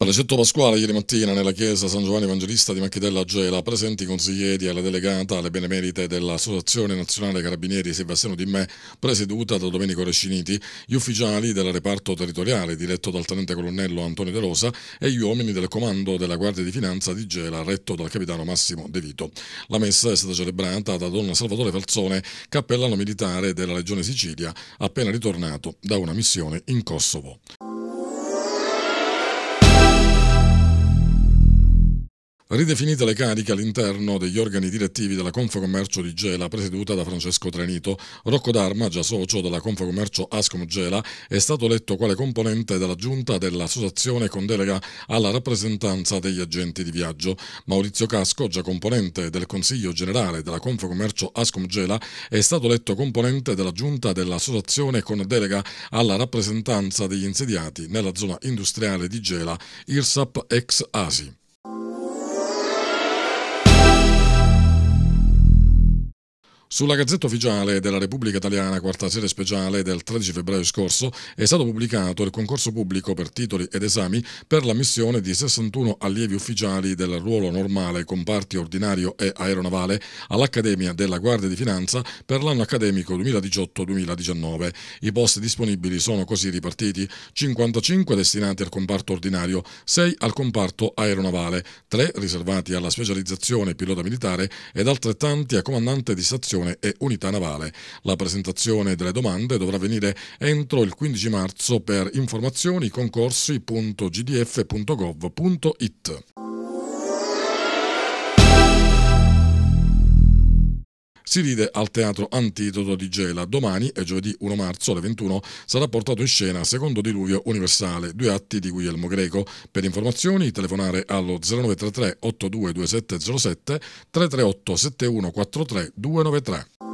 Palagetto Pasquale ieri mattina nella chiesa San Giovanni Evangelista di Macchitella Gela, presenti i consiglieri e la delegata alle benemerite dell'Associazione Nazionale Carabinieri Sebastiano Di Me, presieduta da Domenico Resciniti, gli ufficiali del reparto territoriale diretto dal tenente colonnello Antonio De Rosa e gli uomini del comando della Guardia di Finanza di Gela, retto dal capitano Massimo De Vito. La messa è stata celebrata da Don Salvatore Falzone, cappellano militare della Legione Sicilia, appena ritornato da una missione in Kosovo. ridefinite le cariche all'interno degli organi direttivi della Confcommercio di Gela presieduta da Francesco Trenito. Rocco D'Arma, già socio della Confcommercio Ascom Gela, è stato eletto quale componente della giunta dell'associazione con delega alla rappresentanza degli agenti di viaggio. Maurizio Casco, già componente del Consiglio Generale della Confcommercio Ascom Gela, è stato eletto componente della giunta dell'associazione con delega alla rappresentanza degli insediati nella zona industriale di Gela, IRSAP ex ASI. Sulla Gazzetta Ufficiale della Repubblica Italiana, quarta serie speciale del 13 febbraio scorso, è stato pubblicato il concorso pubblico per titoli ed esami per l'ammissione di 61 allievi ufficiali del ruolo normale, comparti ordinario e aeronavale all'Accademia della Guardia di Finanza per l'anno accademico 2018-2019. I posti disponibili sono così ripartiti: 55 destinati al comparto ordinario, 6 al comparto aeronavale, 3 riservati alla specializzazione pilota militare ed altrettanti a comandante di stazione Comunicazione e Unità Navale. La presentazione delle domande dovrà avvenire entro il 15 marzo per informazioni concorsi.gdf.gov.it. Si ride al Teatro Antidoto di Gela. Domani e giovedì 1 marzo alle 21 sarà portato in scena Secondo Diluvio Universale, due atti di Guglielmo Greco. Per informazioni telefonare allo 0933 822707 338 7143 293.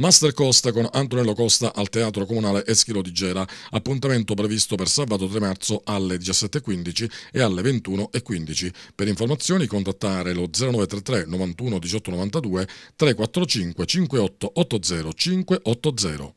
Master Costa con Antonello Costa al Teatro Comunale Eschilo di Gera, appuntamento previsto per sabato 3 marzo alle 17.15 e alle 21.15. Per informazioni contattare lo 0933 91 1892 345 5880 580.